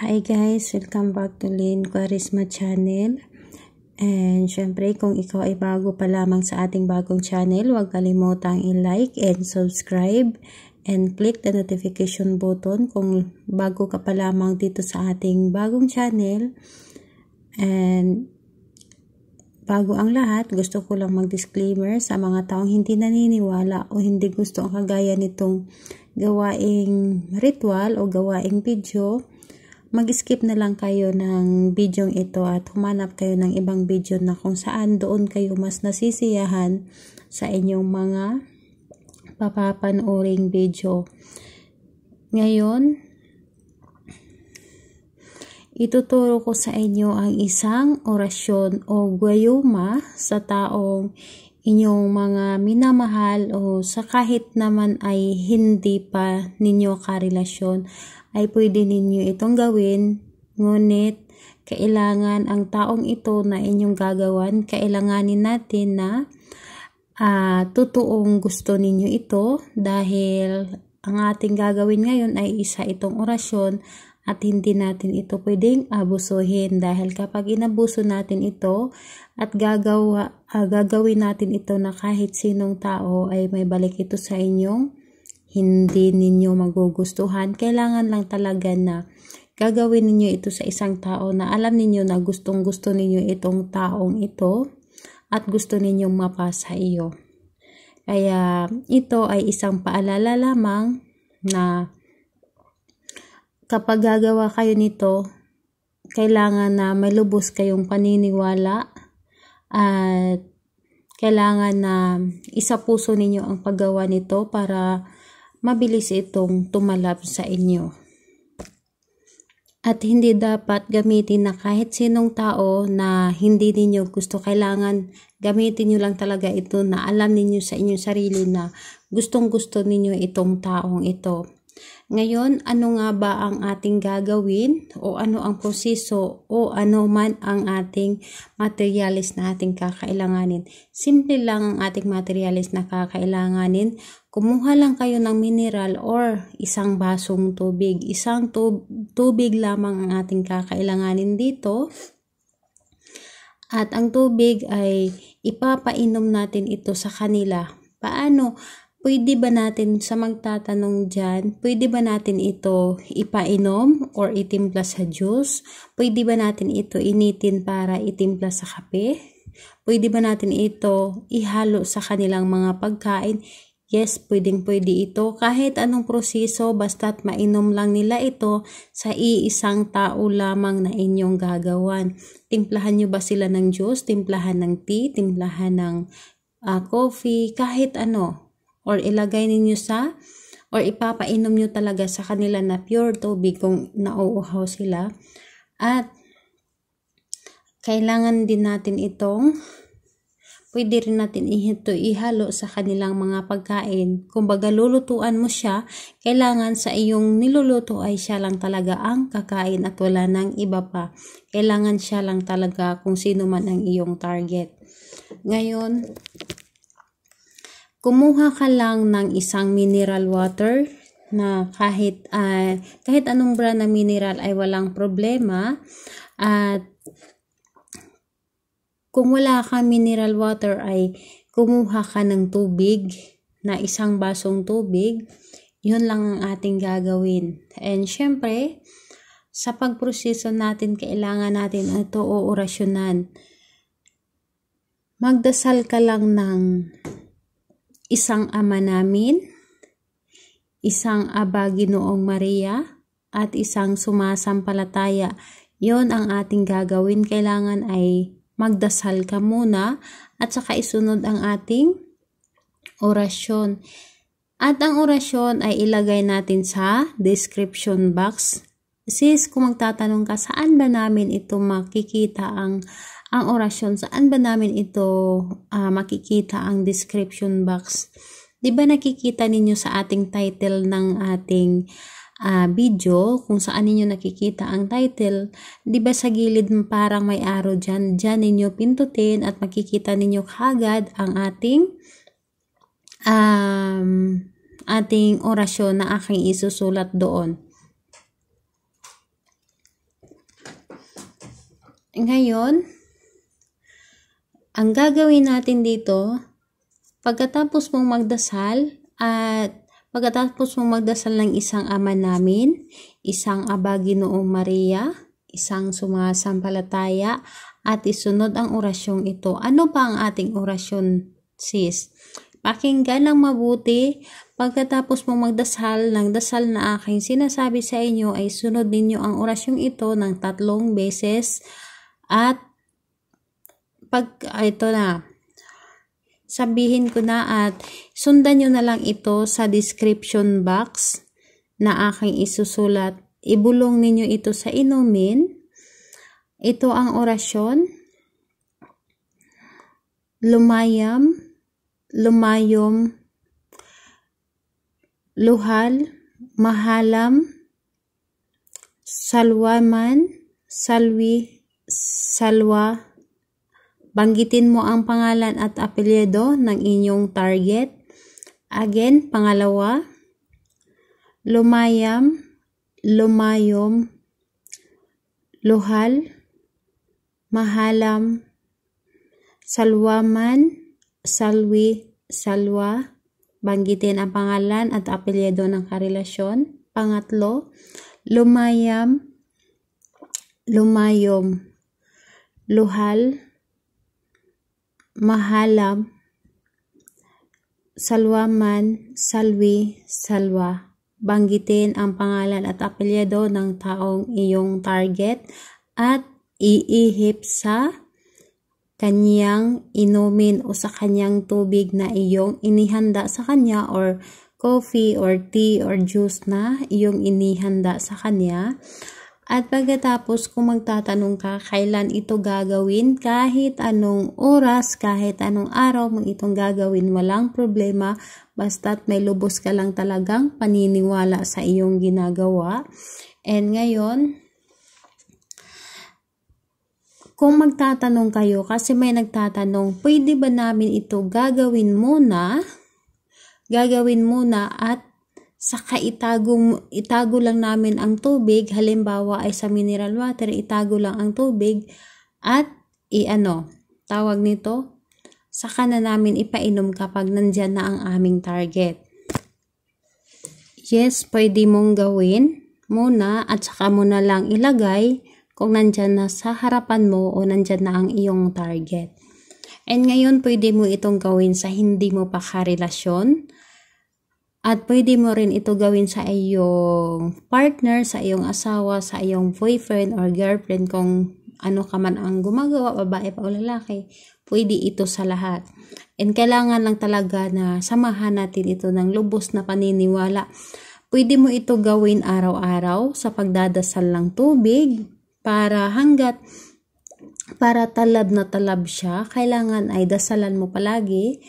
Hi guys! Welcome back to Lynn Quaresma Channel. And syempre kung ikaw ay bago pa lamang sa ating bagong channel, huwag kalimutang i-like and subscribe and click the notification button kung bago ka pa lamang dito sa ating bagong channel. And bago ang lahat, gusto ko lang mag-disclaimer sa mga taong hindi naniniwala o hindi gusto ang kagaya nitong gawaing ritual o gawaing video mag-skip na lang kayo ng video ito at humanap kayo ng ibang video na kung saan doon kayo mas nasisiyahan sa inyong mga papapanooring video. Ngayon, ituturo ko sa inyo ang isang orasyon o guayuma sa taong inyong mga minamahal o sa kahit naman ay hindi pa ninyo karelasyon ay pwede ninyo itong gawin ngunit kailangan ang taong ito na inyong gagawan kailanganin natin na uh, totoong gusto ninyo ito dahil ang ating gagawin ngayon ay isa itong orasyon at hindi natin ito pwedeng abusuhin dahil kapag inabuso natin ito at gagawa, uh, gagawin natin ito na kahit sinong tao ay may balik ito sa inyong hindi ninyo magugustuhan. Kailangan lang talaga na gagawin ninyo ito sa isang tao na alam ninyo na gustong gusto ninyo itong taong ito at gusto ninyong mapasa iyo. Kaya ito ay isang paalala lamang na kapag gagawa kayo nito, kailangan na may lubos kayong paniniwala at kailangan na isa puso ninyo ang paggawa nito para mabilis itong tumalab sa inyo. At hindi dapat gamitin na kahit sinong tao na hindi ninyo gusto. Kailangan gamitin nyo lang talaga ito na alam ninyo sa inyong sarili na gustong gusto ninyo itong taong ito. Ngayon, ano nga ba ang ating gagawin o ano ang proseso o ano man ang ating materialis na ating kakailanganin? Simple lang ang ating materialis na kakailanganin. Kumuha lang kayo ng mineral or isang basong tubig. Isang tub- tubig lamang ang ating kakailanganin dito. At ang tubig ay ipapainom natin ito sa kanila. Paano? pwede ba natin sa magtatanong dyan, pwede ba natin ito ipainom or itimpla sa juice? Pwede ba natin ito initin para itimpla sa kape? Pwede ba natin ito ihalo sa kanilang mga pagkain? Yes, pwedeng pwede ito kahit anong proseso basta't mainom lang nila ito sa iisang tao lamang na inyong gagawan. Timplahan nyo ba sila ng juice, timplahan ng tea, timplahan ng uh, coffee, kahit ano or ilagay ninyo sa or ipapainom nyo talaga sa kanila na pure tubig kung nauuhaw sila. At kailangan din natin itong pwede rin natin ihito ihalo sa kanilang mga pagkain. Kung baga lulutuan mo siya, kailangan sa iyong niluluto ay siya lang talaga ang kakain at wala nang iba pa. Kailangan siya lang talaga kung sino man ang iyong target. Ngayon, kumuha ka lang ng isang mineral water na kahit uh, kahit anong brand ng mineral ay walang problema at kung wala ka mineral water ay kumuha ka ng tubig na isang basong tubig yun lang ang ating gagawin and syempre sa pagproseso natin kailangan natin ito oorasyonan magdasal ka lang ng isang ama namin, isang aba ginoong Maria, at isang sumasampalataya. Yon ang ating gagawin. Kailangan ay magdasal ka muna at saka isunod ang ating orasyon. At ang orasyon ay ilagay natin sa description box. Sis, kung magtatanong ka, saan ba namin ito makikita ang ang orasyon. Saan ba namin ito uh, makikita ang description box? 'Di ba nakikita ninyo sa ating title ng ating uh, video kung saan ninyo nakikita ang title, 'di ba sa gilid parang may arrow diyan, diyan ninyo pindutin at makikita ninyo kagad ang ating um, ating orasyon na aking isusulat doon. Ngayon, ang gagawin natin dito, pagkatapos mong magdasal at pagkatapos mong magdasal ng isang ama namin, isang aba ginoong Maria, isang sumasampalataya, at isunod ang orasyong ito. Ano pa ang ating orasyon, sis? Pakinggan ng mabuti. Pagkatapos mong magdasal ng dasal na aking sinasabi sa inyo ay sunod ninyo ang orasyong ito ng tatlong beses at pag ah, ito na sabihin ko na at sundan nyo na lang ito sa description box na aking isusulat ibulong ninyo ito sa inumin ito ang orasyon. Lumayam, lumayom, luhal, mahalam, salwaman, salwi, salwa, Banggitin mo ang pangalan at apelyido ng inyong target. Again, pangalawa, lumayam, lumayom, luhal, mahalam, salwaman, salwi, salwa. Banggitin ang pangalan at apelyido ng karelasyon. Pangatlo, lumayam, lumayom, luhal, mahalab, salwaman, salwi, salwa. Banggitin ang pangalan at apelyado ng taong iyong target at iihip sa kaniyang inumin o sa kaniyang tubig na iyong inihanda sa kanya or coffee or tea or juice na iyong inihanda sa kanya at pagkatapos kung magtatanong ka kailan ito gagawin, kahit anong oras, kahit anong araw mo itong gagawin, walang problema. Basta't may lubos ka lang talagang paniniwala sa iyong ginagawa. And ngayon, kung magtatanong kayo, kasi may nagtatanong, pwede ba namin ito gagawin muna? Gagawin muna at saka itago, itago lang namin ang tubig, halimbawa ay sa mineral water, itago lang ang tubig at iano tawag nito, saka na namin ipainom kapag nandyan na ang aming target. Yes, pwede mong gawin muna at saka mo na lang ilagay kung nandyan na sa harapan mo o nandyan na ang iyong target. And ngayon, pwede mo itong gawin sa hindi mo pa karelasyon at pwede mo rin ito gawin sa iyong partner, sa iyong asawa, sa iyong boyfriend or girlfriend kung ano ka man ang gumagawa, babae pa o lalaki. Pwede ito sa lahat. And kailangan lang talaga na samahan natin ito ng lubos na paniniwala. Pwede mo ito gawin araw-araw sa pagdadasal lang tubig para hanggat para talab na talab siya, kailangan ay dasalan mo palagi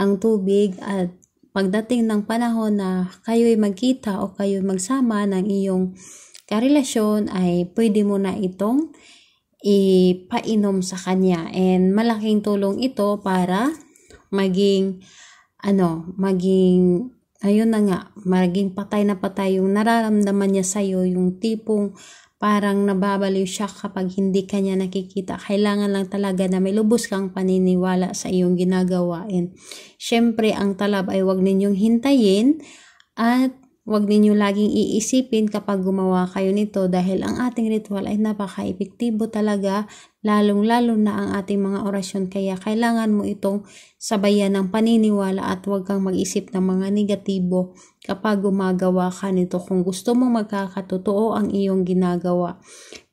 ang tubig at pagdating ng panahon na kayo'y magkita o kayo'y magsama ng iyong karelasyon ay pwede mo na itong ipainom sa kanya and malaking tulong ito para maging ano, maging ayun na nga, maging patay na patay yung nararamdaman niya sa iyo, yung tipong parang nababaliw siya kapag hindi kanya nakikita. Kailangan lang talaga na may lubos kang paniniwala sa iyong ginagawain. Siyempre, ang talab ay huwag ninyong hintayin at Huwag ninyo laging iisipin kapag gumawa kayo nito dahil ang ating ritual ay napaka-epektibo talaga, lalong-lalo na ang ating mga orasyon kaya kailangan mo itong sabayan ng paniniwala at huwag kang mag-isip ng mga negatibo kapag gumagawa ka nito kung gusto mo magkakatotoo ang iyong ginagawa.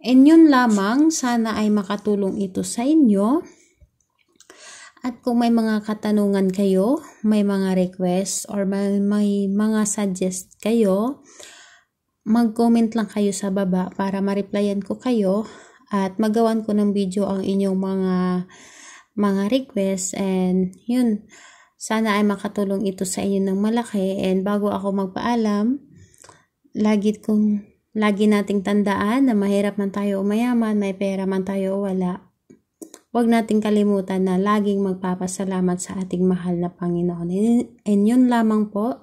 And yun lamang, sana ay makatulong ito sa inyo. At kung may mga katanungan kayo, may mga request, or may, may mga suggest kayo, mag-comment lang kayo sa baba para ma-replyan ko kayo at magawan ko ng video ang inyong mga mga request and yun sana ay makatulong ito sa inyo ng malaki and bago ako magpaalam lagi kong lagi nating tandaan na mahirap man tayo o mayaman may pera man tayo o wala Huwag nating kalimutan na laging magpapasalamat sa ating mahal na Panginoon. And yun lamang po.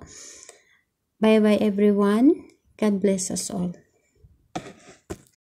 Bye-bye everyone. God bless us all.